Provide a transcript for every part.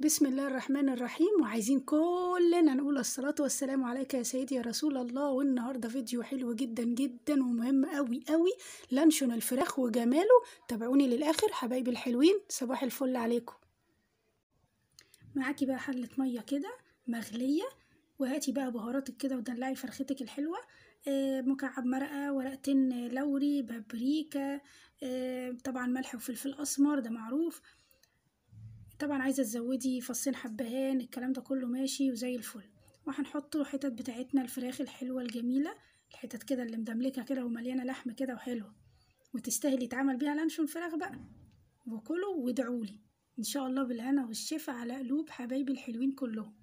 بسم الله الرحمن الرحيم وعايزين كلنا نقول الصلاة والسلام عليك يا سيدي يا رسول الله والنهاردة فيديو حلو جدا جدا ومهم قوي قوي لانشون الفراخ وجماله تابعوني للآخر حبايبي الحلوين صباح الفل عليكم معاكي بقى حلة مية كده مغلية وهاتي بقى بهاراتك كده ودلعي فرختك الحلوة آه، مكعب مرقة ورقتين لوري بابريكا آه، طبعا ملح وفلفل أسمر ده معروف طبعا عايزه تزودي فصين حبهان الكلام ده كله ماشي وزي الفل وهنحط الحتت بتاعتنا الفراخ الحلوه الجميله الحتت كده اللي مدملكه كده ومليانه لحم كده وحلوه وتستاهل يتعمل بيها لانشون فراخ بقى وكلوا وادعولي ان شاء الله بالهنا والشفا على قلوب حبايبي الحلوين كلهم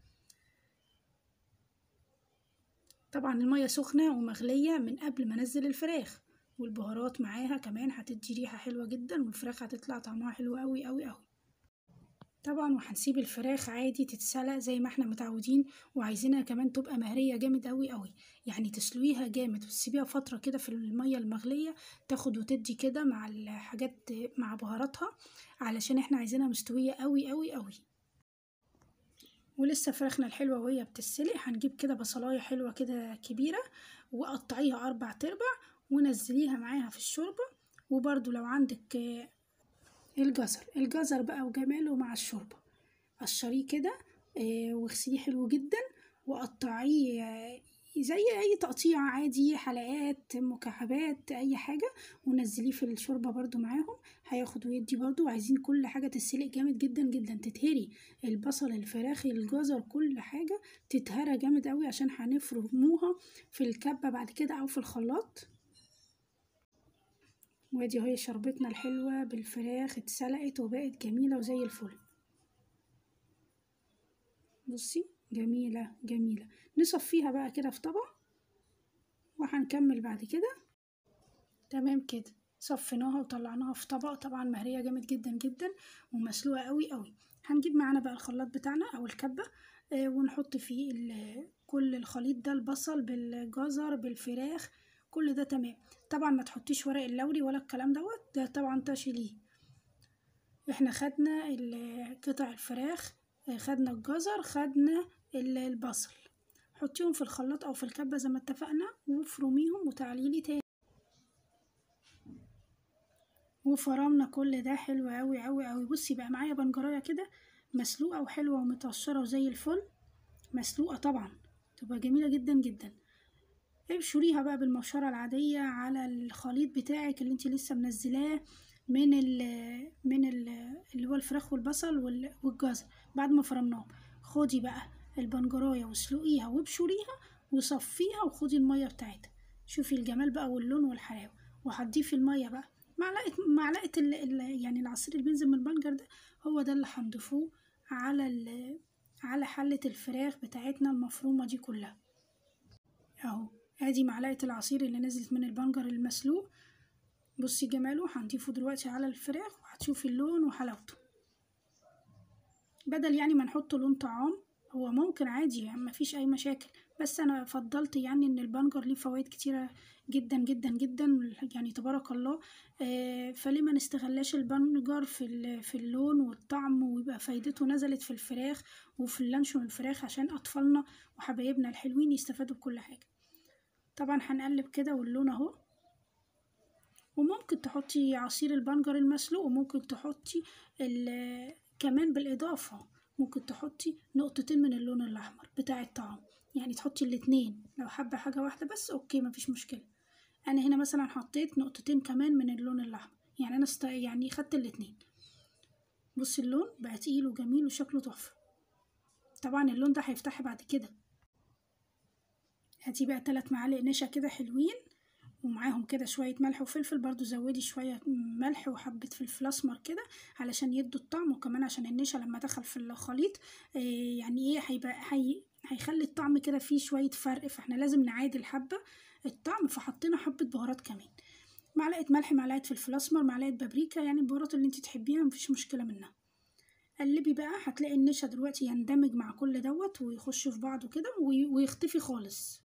طبعا المية سخنة ومغلية من قبل ما انزل الفراخ والبهارات معاها كمان هتدي ريحة حلوة جدا والفراخ هتطلع طعمها حلو قوي قوي قوي طبعا وهنسيب الفراخ عادي تتسلق زي ما احنا متعودين وعايزينها كمان تبقى مهريه جامد قوي قوي يعني تسلويها جامد وتسيبيها فتره كده في الميه المغليه تاخد وتدي كده مع الحاجات مع بهاراتها علشان احنا عايزينها مستويه قوي قوي قوي ولسه فراخنا الحلوه وهي بتسلق هنجيب كده بصلايه حلوه كده كبيره وقطعيها اربع تربع ونزليها معاها في الشوربه وبرده لو عندك الجزر الجزر بقى وجماله مع الشوربة قشريه كده آه، واغسليه حلو جدا وقطعيه آه، زي اي تقطيع عادي حلقات مكعبات اي حاجة ونزليه في الشوربة برضو معاهم هياخد ويدي برضو وعايزين كل حاجة تتسلق جامد جدا جدا تتهري البصل الفراخ الجزر كل حاجة تتهرى جامد قوي عشان هنفرموها في الكبة بعد كده او في الخلاط وادي ايه اهي شربتنا الحلوة بالفراخ اتسلقت وبقت جميلة وزي الفل بصي جميلة جميلة نصفيها بقى كده في طبق وهنكمل بعد كده تمام كده صفيناها وطلعناها في طبق طبعا مهرية جامد جدا جدا ومسلوقة قوي قوي هنجيب معانا بقى الخلاط بتاعنا او الكبة آه، ونحط فيه كل الخليط ده البصل بالجزر بالفراخ كل ده تمام طبعا ما تحطيش ورق اللوري ولا الكلام دوت ده طبعا تشيليه احنا خدنا قطع الفراخ خدنا الجزر خدنا البصل حطيهم في الخلاط او في الكبه زي ما اتفقنا وفرميهم وتعليلي تاني وفرمنا كل ده حلو اوي اوي اوي بصي بقى معايا بنجرايه كده مسلوقه وحلوه ومتقشره وزي الفل مسلوقه طبعا تبقى جميله جدا جدا ابشريها بقى بالمبشرة العادية على الخليط بتاعك اللي انت لسه منزلاه من ال من ال اللي هو الفراخ والبصل والجزر بعد ما فرمناهم خدي بقى البنجرايه واسلقيها وابشريها وصفيها وخدي الميه بتاعتها شوفي الجمال بقى واللون والحلاوه وهتضيفي الميه بقى معلقه معلقه ال يعني العصير اللي بينزل من البنجر ده هو ده اللي هنضيفوه على ال على حله الفراخ بتاعتنا المفرومه دي كلها اهو ادي معلقة العصير اللي نزلت من البنجر المسلوق بصي جماله هنضيفه دلوقتي على الفراخ وهتشوفي اللون وحلاوته بدل يعني ما نحط لون طعام هو ممكن عادي يعني مفيش اي مشاكل بس انا فضلت يعني ان البنجر ليه فوائد كتيرة جدا جدا جدا يعني تبارك الله آه، فليه ما نستغلاش البنجر في, في اللون والطعم ويبقى فايدته نزلت في الفراخ وفي اللانشون الفراخ عشان اطفالنا وحبايبنا الحلوين يستفادوا بكل حاجة طبعا هنقلب كده واللون اهو وممكن تحطي عصير البنجر المسلوق وممكن تحطي كمان بالإضافة ممكن تحطي نقطتين من اللون الأحمر بتاع الطعام يعني تحطي الاتنين لو حابة حاجة واحدة بس أوكي مفيش مشكلة أنا هنا مثلا حطيت نقطتين كمان من اللون الأحمر يعني أنا است... يعني خدت الاتنين بصي اللون بقى تقيل وجميل وشكله تحفة طبعا اللون ده هيفتحي بعد كده بقى تلات معالق نشا كده حلوين ومعاهم كده شوية ملح وفلفل برضو زودي شوية ملح وحبة فلفل أسمر كده علشان يدوا الطعم وكمان عشان النشا لما دخل في الخليط آه، يعني ايه هيبقى هي هيخلي الطعم كده فيه شوية فرق فاحنا لازم نعادل حبة الطعم فحطينا حبة بهارات كمان معلقة ملح معلقة فلفل أسمر معلقة بابريكا يعني البهارات اللي انت تحبيها مفيش مشكلة منها قلبي بقى هتلاقي النشا دلوقتي يندمج مع كل دوت ويخش في بعضه كده ويختفي خالص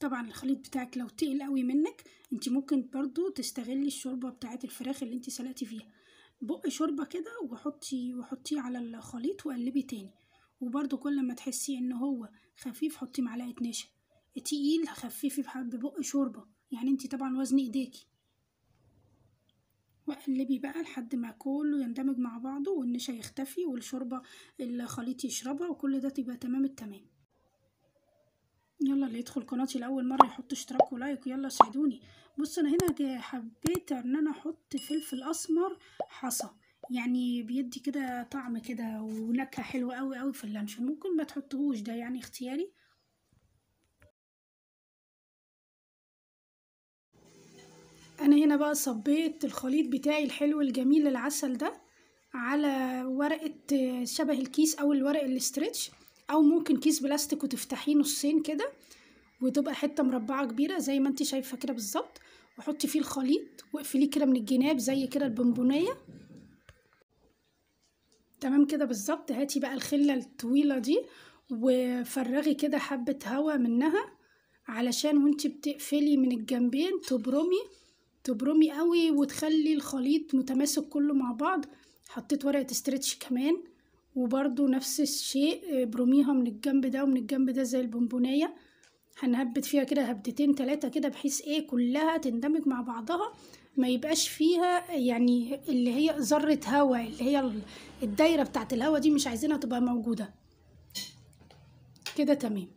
طبعا الخليط بتاعك لو تقل قوي منك انت ممكن برضو تستغلي الشوربه بتاعه الفراخ اللي انت سلقتي فيها بقي شوربه كده وحطي وحطيه على الخليط وقلبي تاني وبرضو كل ما تحسي ان هو خفيف حطي معلقه نشا تقيل خففي بحب بق شوربه يعني انت طبعا وزن ايديكي وقلبي بقى لحد ما كله يندمج مع بعضه والنشا يختفي والشوربه الخليط يشربها وكل ده تبقى تمام التمام يلا اللي يدخل قناتي لاول مره يحط اشتراك ولايك يلا ساعدوني بص انا هنا حبيت ان انا احط فلفل اسمر حصى يعني بيدي كده طعم كده ونكهه حلوه قوي قوي في اللانشون ممكن ما تحطهوش ده يعني اختياري انا هنا بقى صبيت الخليط بتاعي الحلو الجميل العسل ده على ورقه آه، شبه الكيس او الورق الاسترتش او ممكن كيس بلاستيك وتفتحيه نصين كده وتبقى حته مربعه كبيره زي ما انت شايفه كده بالظبط وحطي فيه الخليط واقفليه كده من الجناب زي كده البنبونيه تمام كده بالظبط هاتي بقى الخله الطويله دي وفرغي كده حبه هواء منها علشان وانت بتقفلي من الجنبين تبرمي تبرمي قوي وتخلي الخليط متماسك كله مع بعض حطيت ورقه استرتش كمان وبرده نفس الشيء آه، برميها من الجنب ده ومن الجنب ده زي البونبونايه هنهبت فيها كده هبدتين تلاتة كده بحيث ايه كلها تندمج مع بعضها ما يبقاش فيها يعني اللي هي ذرة هوا اللي هي الدايرة بتاعت الهوا دي مش عايزينها تبقى موجودة كده تمام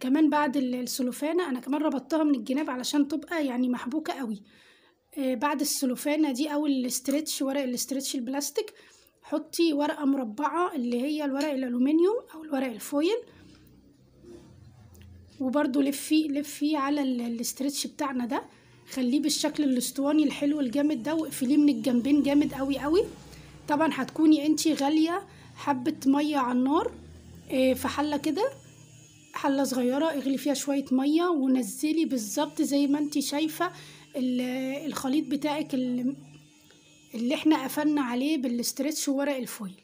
كمان بعد السلوفانة انا كمان ربطتها من الجناب علشان تبقى يعني محبوكة قوي آه، بعد السلوفانة دي او الاسترتش ورق الاسترتش البلاستيك حطي ورقة مربعة اللي هي الورق الألومنيوم أو الورق الفويل وبرضو لفيه لفيه على الاسترتش بتاعنا ده خليه بالشكل الاسطواني الحلو الجامد ده واقفليه من الجنبين جامد قوي قوي طبعا هتكوني انتي غالية حبة مية على النار آه، في حلة كده حلة صغيرة اغلي فيها شوية مية ونزلي بالظبط زي ما انتي شايفة الخليط بتاعك اللي احنا قفلنا عليه بالاسترتش وورق الفويل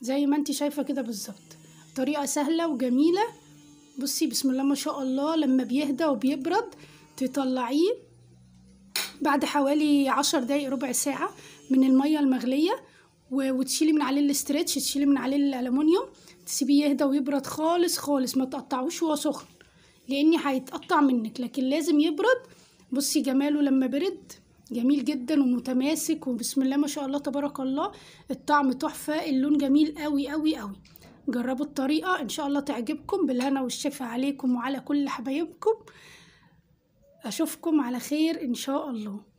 زي ما انت شايفه كده بالظبط طريقه سهله وجميله بصي بسم الله ما شاء الله لما بيهدى وبيبرد تطلعيه بعد حوالي عشر دقايق ربع ساعه من الميه المغليه وتشيلي من عليه الاسترتش تشيلي من عليه الالومنيوم تسيبيه يهدى ويبرد خالص خالص ما تقطعوش وهو سخن لان هيتقطع منك لكن لازم يبرد بصي جماله لما برد جميل جدا ومتماسك وبسم الله ما شاء الله تبارك الله الطعم تحفة اللون جميل قوي قوي قوي جربوا الطريقة ان شاء الله تعجبكم بالهنا والشفاء عليكم وعلى كل حبايبكم اشوفكم على خير ان شاء الله